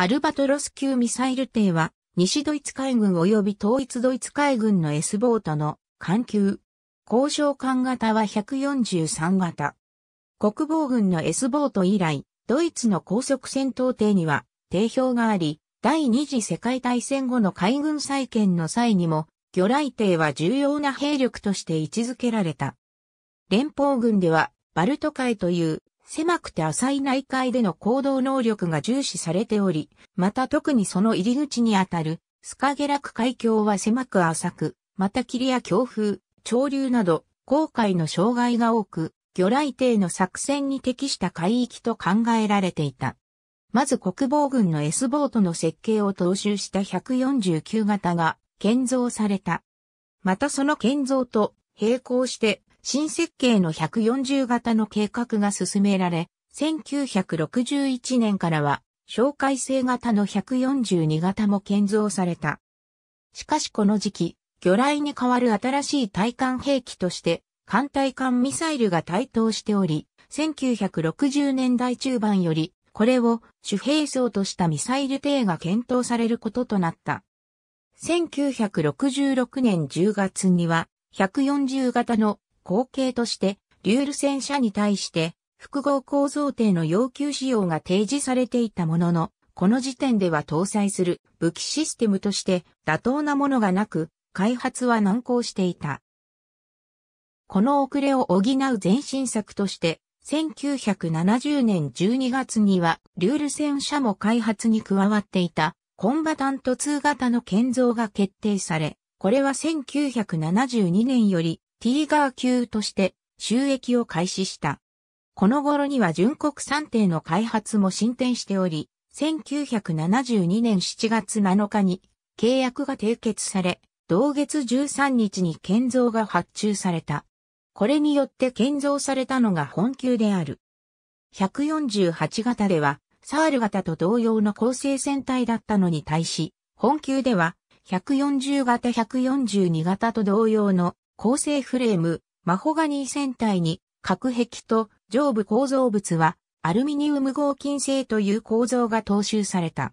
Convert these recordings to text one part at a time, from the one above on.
アルバトロス級ミサイル艇は、西ドイツ海軍及び統一ドイツ海軍の S ボートの艦級。交渉艦型は143型。国防軍の S ボート以来、ドイツの高速戦闘艇には定評があり、第二次世界大戦後の海軍再建の際にも、魚雷艇は重要な兵力として位置づけられた。連邦軍では、バルト海という狭くて浅い内海での行動能力が重視されており、また特にその入り口にあたる、スカゲラク海峡は狭く浅く、また霧や強風、潮流など、航海の障害が多く、魚雷艇の作戦に適した海域と考えられていた。まず国防軍の S ボートの設計を踏襲した149型が建造された。またその建造と並行して新設計の140型の計画が進められ、1961年からは、紹介性型の142型も建造された。しかしこの時期、魚雷に代わる新しい対艦兵器として、艦対艦ミサイルが台頭しており、1960年代中盤より、これを主兵装としたミサイル艇が検討されることとなった。1966年10月には、140型の後継として、リュール戦車に対して、複合構造艇の要求仕様が提示されていたものの、この時点では搭載する武器システムとして妥当なものがなく、開発は難航していた。この遅れを補う前進策として、1970年12月には、リュール戦車も開発に加わっていた、コンバタント2型の建造が決定され、これは1972年よりティーガー級として収益を開始した。この頃には純国産定の開発も進展しており、1972年7月7日に契約が締結され、同月13日に建造が発注された。これによって建造されたのが本級である。148型では、サール型と同様の構成船体だったのに対し、本級では、140型142型と同様の構成フレーム、マホガニー船体に、隔壁と上部構造物は、アルミニウム合金製という構造が踏襲された。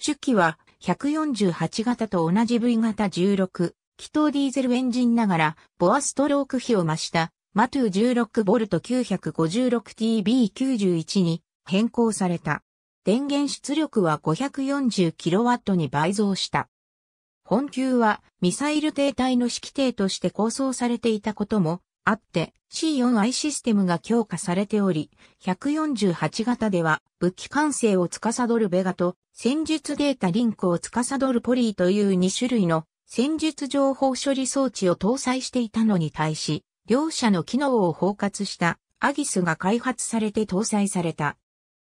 主機は、148型と同じ V 型16、気筒ディーゼルエンジンながら、ボアストローク比を増した、マトゥ 16V956TB91 に変更された。電源出力は 540kW に倍増した。本級はミサイル艇体の指揮艇として構想されていたこともあって C4I システムが強化されており、148型では武器管制を司るベガと戦術データリンクを司るポリーという2種類の戦術情報処理装置を搭載していたのに対し、両者の機能を包括したアギスが開発されて搭載された。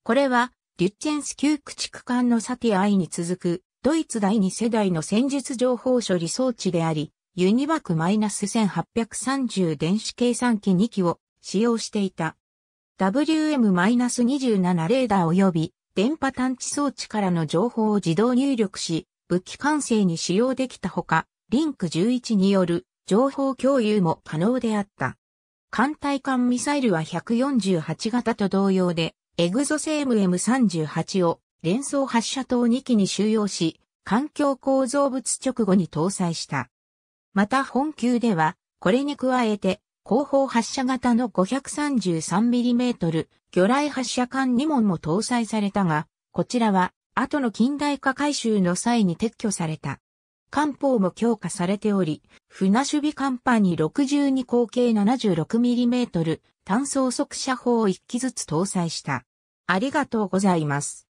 これはリュッチェンス級駆逐艦のサティアイに続くドイツ第2世代の戦術情報処理装置であり、ユニバク -1830 電子計算機2機を使用していた。WM-27 レーダー及び電波探知装置からの情報を自動入力し、武器管制に使用できたほか、リンク11による情報共有も可能であった。艦隊艦ミサイルは148型と同様で、エグゾセ MM38 を連装発射塔2機に収容し、環境構造物直後に搭載した。また本級では、これに加えて、後方発射型の 533mm 魚雷発射管2門も搭載されたが、こちらは後の近代化改修の際に撤去された。艦砲も強化されており、船守備艦パに62口径 76mm 単装速射砲を1機ずつ搭載した。ありがとうございます。